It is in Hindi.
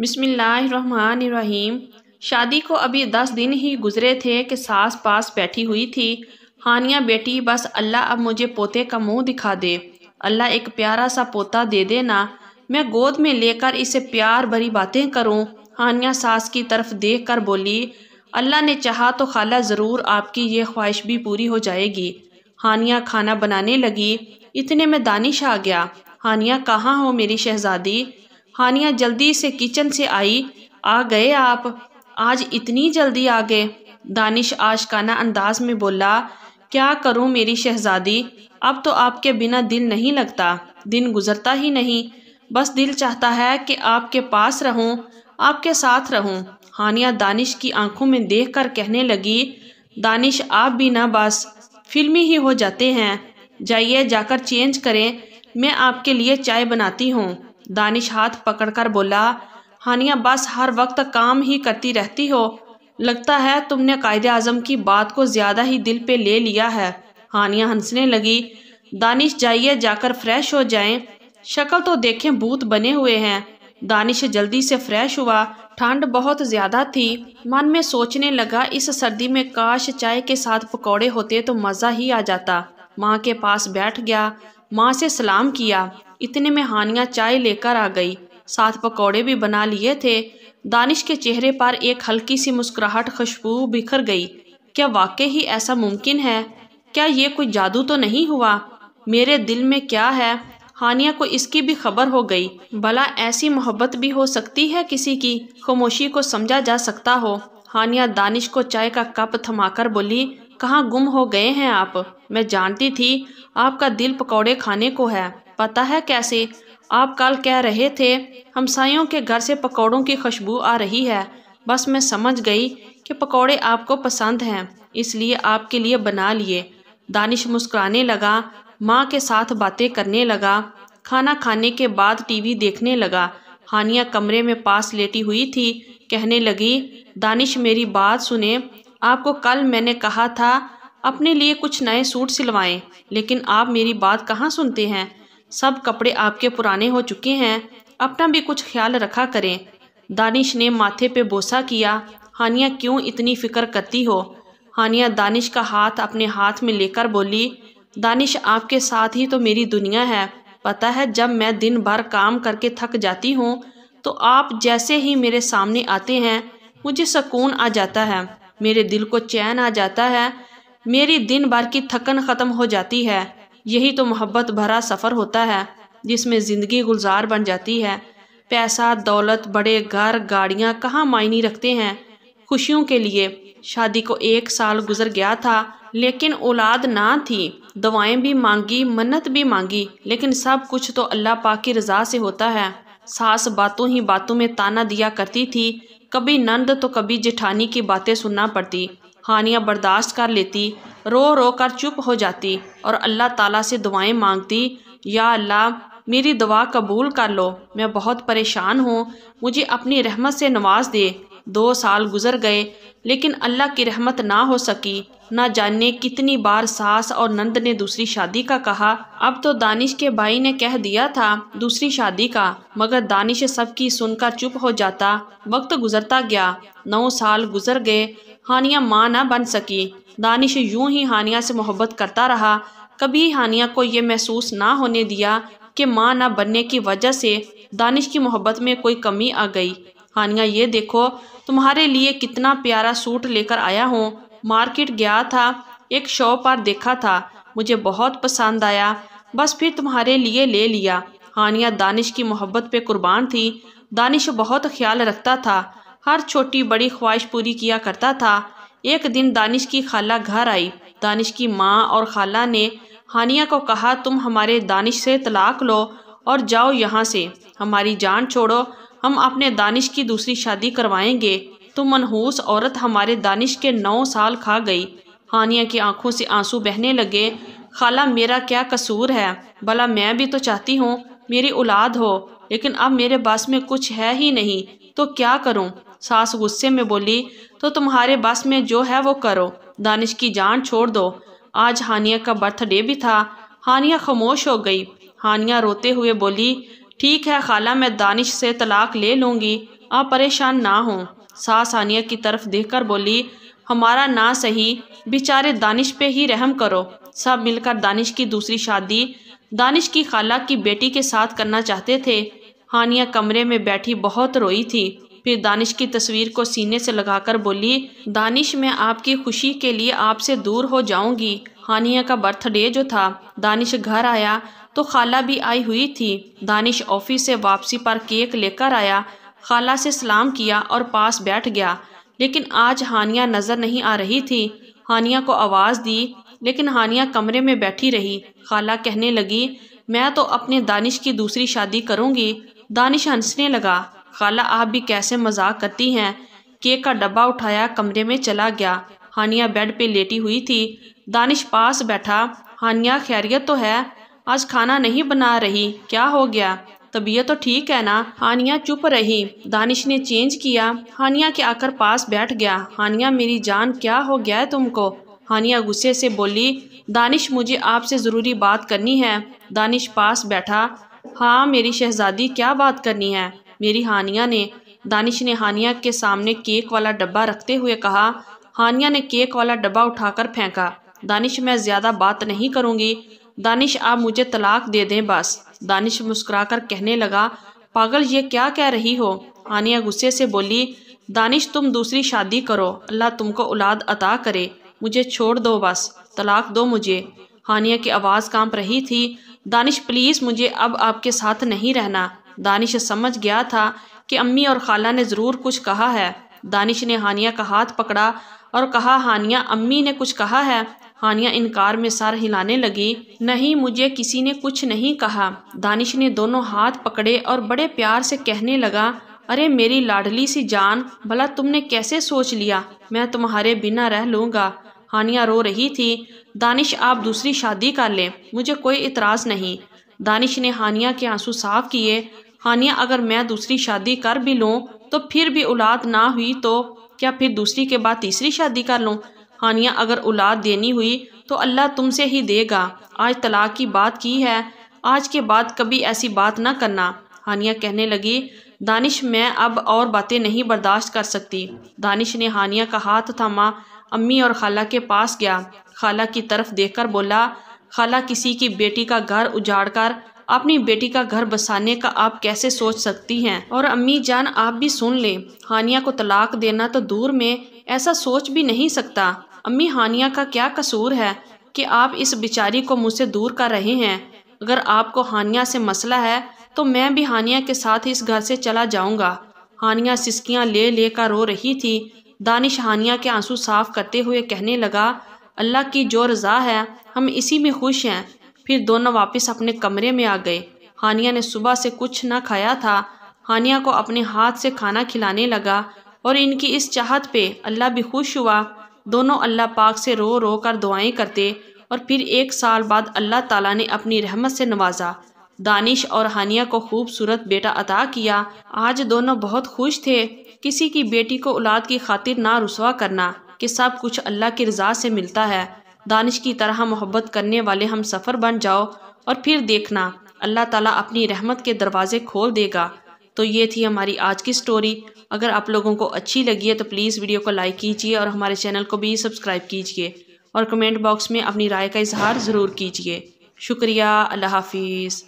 बिसमीम शादी को अभी दस दिन ही गुजरे थे कि सास पास बैठी हुई थी हानिया बेटी बस अल्लाह अब मुझे पोते का मुंह दिखा दे अल्लाह एक प्यारा सा पोता दे देना मैं गोद में लेकर इसे प्यार भरी बातें करूं हानिया सास की तरफ देख कर बोली अल्लाह ने चाहा तो खाला ज़रूर आपकी ये ख्वाहिश भी पूरी हो जाएगी हानिया खाना बनाने लगी इतने में दानिश आ गया हानिया कहाँ हो मेरी शहज़ादी हानिया जल्दी से किचन से आई आ गए आप आज इतनी जल्दी आ गए दानिश आशकाना अंदाज में बोला क्या करूं मेरी शहजादी अब तो आपके बिना दिल नहीं लगता दिन गुजरता ही नहीं बस दिल चाहता है कि आपके पास रहूं आपके साथ रहूं हानिया दानिश की आंखों में देखकर कहने लगी दानिश आप भी ना बस फिल्मी ही हो जाते हैं जाइए जाकर चेंज करें मैं आपके लिए चाय बनाती हूँ दानिश हाथ पकड़कर बोला हानिया बस हर वक्त काम ही करती रहती हो लगता है तुमने कायद आजम की बात को ज़्यादा ही दिल पे ले लिया है हानिया हंसने लगी दानिश जाइए जाकर फ्रेश हो जाएं शक्ल तो देखें भूत बने हुए हैं दानिश जल्दी से फ्रेश हुआ ठंड बहुत ज़्यादा थी मन में सोचने लगा इस सर्दी में काश चाय के साथ पकौड़े होते तो मज़ा ही आ जाता माँ के पास बैठ गया माँ से सलाम किया इतने में हानिया चाय लेकर आ गई साथ पकौड़े भी बना लिए थे दानिश के चेहरे पर एक हल्की सी मुस्कुराहट खुशबू बिखर गई क्या वाकई ही ऐसा मुमकिन है क्या ये कोई जादू तो नहीं हुआ मेरे दिल में क्या है हानिया को इसकी भी खबर हो गई भला ऐसी मोहब्बत भी हो सकती है किसी की खामोशी को समझा जा सकता हो हानिया दानिश को चाय का कप थमाकर बोली कहाँ गुम हो गए हैं आप मैं जानती थी आपका दिल पकौड़े खाने को है पता है कैसे आप कल कह रहे थे हमसायों के घर से पकौड़ों की खुशबू आ रही है बस मैं समझ गई कि पकौड़े आपको पसंद हैं इसलिए आपके लिए बना लिए दानिश मुस्कुराने लगा माँ के साथ बातें करने लगा खाना खाने के बाद टीवी देखने लगा हानिया कमरे में पास लेटी हुई थी कहने लगी दानिश मेरी बात सुने आपको कल मैंने कहा था अपने लिए कुछ नए सूट सिलवाएं लेकिन आप मेरी बात कहाँ सुनते हैं सब कपड़े आपके पुराने हो चुके हैं अपना भी कुछ ख्याल रखा करें दानिश ने माथे पे बोसा किया हानिया क्यों इतनी फ़िक्र करती हो हानिया दानिश का हाथ अपने हाथ में लेकर बोली दानिश आपके साथ ही तो मेरी दुनिया है पता है जब मैं दिन भर काम करके थक जाती हूँ तो आप जैसे ही मेरे सामने आते हैं मुझे सुकून आ जाता है मेरे दिल को चैन आ जाता है मेरी दिन भर की थकन ख़त्म हो जाती है यही तो मोहब्बत भरा सफ़र होता है जिसमें ज़िंदगी गुलजार बन जाती है पैसा दौलत बड़े घर गाड़ियाँ कहाँ मायने रखते हैं खुशियों के लिए शादी को एक साल गुजर गया था लेकिन औलाद ना थी दवाएं भी मांगी मन्नत भी मांगी लेकिन सब कुछ तो अल्लाह पाक की रज़ा से होता है सास बातों ही बातों में ताना दिया करती थी कभी नंद तो कभी जेठानी की बातें सुनना पड़ती हानिया बर्दाश्त कर लेती रो रो कर चुप हो जाती और अल्लाह ताला से दुआएं मांगती या अल्लाह मेरी दुआ कबूल कर लो मैं बहुत परेशान हूँ मुझे अपनी रहमत से नवाज दे दो साल गुजर गए लेकिन अल्लाह की रहमत ना हो सकी ना जाने कितनी बार सास और नंद ने दूसरी शादी का कहा अब तो दानिश के भाई ने कह दिया था दूसरी शादी का मगर दानिश सबकी सुनकर चुप हो जाता वक्त गुजरता गया नौ साल गुजर गए हानिया माँ ना बन सकी दानिश यूं ही हानिया से मोहब्बत करता रहा कभी हानिया को ये महसूस ना होने दिया कि माँ ना बनने की वजह से दानिश की मोहब्बत में कोई कमी आ गई हानिया ये देखो तुम्हारे लिए कितना प्यारा सूट लेकर आया हूँ मार्केट गया था एक शॉप पर देखा था मुझे बहुत पसंद आया बस फिर तुम्हारे लिए ले लिया हानिया दानिश की मोहब्बत पे कुर्बान थी दानिश बहुत ख्याल रखता था हर छोटी बड़ी ख्वाहिश पूरी किया करता था एक दिन दानिश की खाला घर आई दानिश की माँ और खाला ने हानिया को कहा तुम हमारे दानिश से तलाक लो और जाओ यहाँ से हमारी जान छोड़ो हम अपने दानिश की दूसरी शादी करवाएंगे तो मनहूस औरत हमारे दानिश के नौ साल खा गई हानिया की आंखों से आंसू बहने लगे खाला मेरा क्या कसूर है भला मैं भी तो चाहती हूँ मेरी औलाद हो लेकिन अब मेरे बस में कुछ है ही नहीं तो क्या करूँ सास गुस्से में बोली तो तुम्हारे बस में जो है वो करो दानिश की जान छोड़ दो आज हानिया का बर्थडे भी था हानिया खामोश हो गई हानिया रोते हुए बोली ठीक है खाला मैं दानिश से तलाक ले लूँगी आप परेशान ना हों सास आनिया की तरफ देखकर बोली हमारा ना सही बेचारे दानिश पे ही रहम करो सब मिलकर दानिश की दूसरी शादी दानिश की खाला की बेटी के साथ करना चाहते थे हानिया कमरे में बैठी बहुत रोई थी फिर दानिश की तस्वीर को सीने से लगाकर बोली दानिश मैं आपकी खुशी के लिए आपसे दूर हो जाऊंगी हानिया का बर्थडे जो था दानिश घर आया तो खाला भी आई हुई थी दानिश ऑफिस से वापसी पर केक लेकर आया खाला से सलाम किया और पास बैठ गया लेकिन आज हानिया नज़र नहीं आ रही थी हानिया को आवाज़ दी लेकिन हानिया कमरे में बैठी रही खाला कहने लगी मैं तो अपने दानिश की दूसरी शादी करूंगी दानिश हंसने लगा खाला आप भी कैसे मजाक करती हैं केक का डब्बा उठाया कमरे में चला गया हानिया बेड पे लेटी हुई थी दानिश पास बैठा हानिया खैरियत तो है आज खाना नहीं बना रही क्या हो गया तबीयत तो ठीक है ना हानिया चुप रही दानिश ने चेंज किया हानिया के आकर पास बैठ गया हानिया मेरी जान क्या हो गया है तुमको हानिया गुस्से से बोली दानिश मुझे आपसे ज़रूरी बात करनी है दानिश पास बैठा हाँ मेरी शहज़ादी क्या बात करनी है मेरी हानिया ने दानिश ने हानिया के सामने केक वाला डब्बा रखते हुए कहा हानिया ने केक वाला डब्बा उठाकर फेंका दानिश मैं ज़्यादा बात नहीं करूँगी दानिश आप मुझे तलाक दे दें बस दानिश मुस्कुराकर कहने लगा पागल ये क्या कह रही हो आनिया गुस्से से बोली दानिश तुम दूसरी शादी करो अल्लाह तुमको औलाद अता करे मुझे छोड़ दो बस तलाक दो मुझे हानिया की आवाज़ कांप रही थी दानिश प्लीज़ मुझे अब आपके साथ नहीं रहना दानिश समझ गया था कि अम्मी और खाला ने ज़रूर कुछ कहा है दानिश ने हानिया का हाथ पकड़ा और कहा हानिया अम्मी ने कुछ कहा है हानिया इनकार में सर हिलाने लगी नहीं मुझे किसी ने कुछ नहीं कहा दानिश ने दोनों हाथ पकड़े और बड़े प्यार से कहने लगा अरे मेरी लाडली सी जान भला तुमने कैसे सोच लिया मैं तुम्हारे बिना रह लूँगा हानिया रो रही थी दानिश आप दूसरी शादी कर लें मुझे कोई इतराज़ नहीं दानिश ने हानिया के आंसू साफ किए हानिया अगर मैं दूसरी शादी कर भी लूँ तो फिर भी औलाद ना हुई तो क्या फिर दूसरी के बाद तीसरी शादी कर लूँ हानिया अगर औलाद देनी हुई तो अल्लाह तुमसे ही देगा आज तलाक की बात की है आज के बाद कभी ऐसी बात ना करना हानिया कहने लगी दानिश मैं अब और बातें नहीं बर्दाश्त कर सकती दानिश ने हानिया का हाथ थामा अम्मी और खाला के पास गया खाला की तरफ देखकर बोला खाला किसी की बेटी का घर उजाड़कर अपनी बेटी का घर बसाने का आप कैसे सोच सकती हैं और अम्मी जान आप भी सुन लें हानिया को तलाक देना तो दूर में ऐसा सोच भी नहीं सकता अम्मी हानिया का क्या कसूर है कि आप इस बिचारी को मुझसे दूर कर रहे हैं अगर आपको हानिया से मसला है तो मैं भी हानिया के साथ इस घर से चला जाऊंगा हानिया सिस्कियां ले ले कर रो रही थी दानिश हानिया के आंसू साफ करते हुए कहने लगा अल्लाह की जो रज़ा है हम इसी में खुश हैं फिर दोनों वापस अपने कमरे में आ गए हानिया ने सुबह से कुछ ना खाया था हानिया को अपने हाथ से खाना खिलाने लगा और इनकी इस चाहत पे अल्लाह भी खुश हुआ दोनों अल्लाह पाक से रो रो कर दुआएं करते और फिर एक साल बाद अल्लाह ताला ने अपनी रहमत से नवाजा दानिश और हानिया को खूबसूरत बेटा अता किया आज दोनों बहुत खुश थे किसी की बेटी को औलाद की खातिर ना रसुआ करना कि सब कुछ अल्लाह की रजा से मिलता है दानिश की तरह मोहब्बत करने वाले हम सफ़र बन जाओ और फिर देखना अल्लाह ताला अपनी रहमत के दरवाज़े खोल देगा तो ये थी हमारी आज की स्टोरी अगर आप लोगों को अच्छी लगी है तो प्लीज़ वीडियो को लाइक कीजिए और हमारे चैनल को भी सब्सक्राइब कीजिए और कमेंट बॉक्स में अपनी राय का इजहार ज़रूर कीजिए शुक्रिया अल्लाह हाफिज़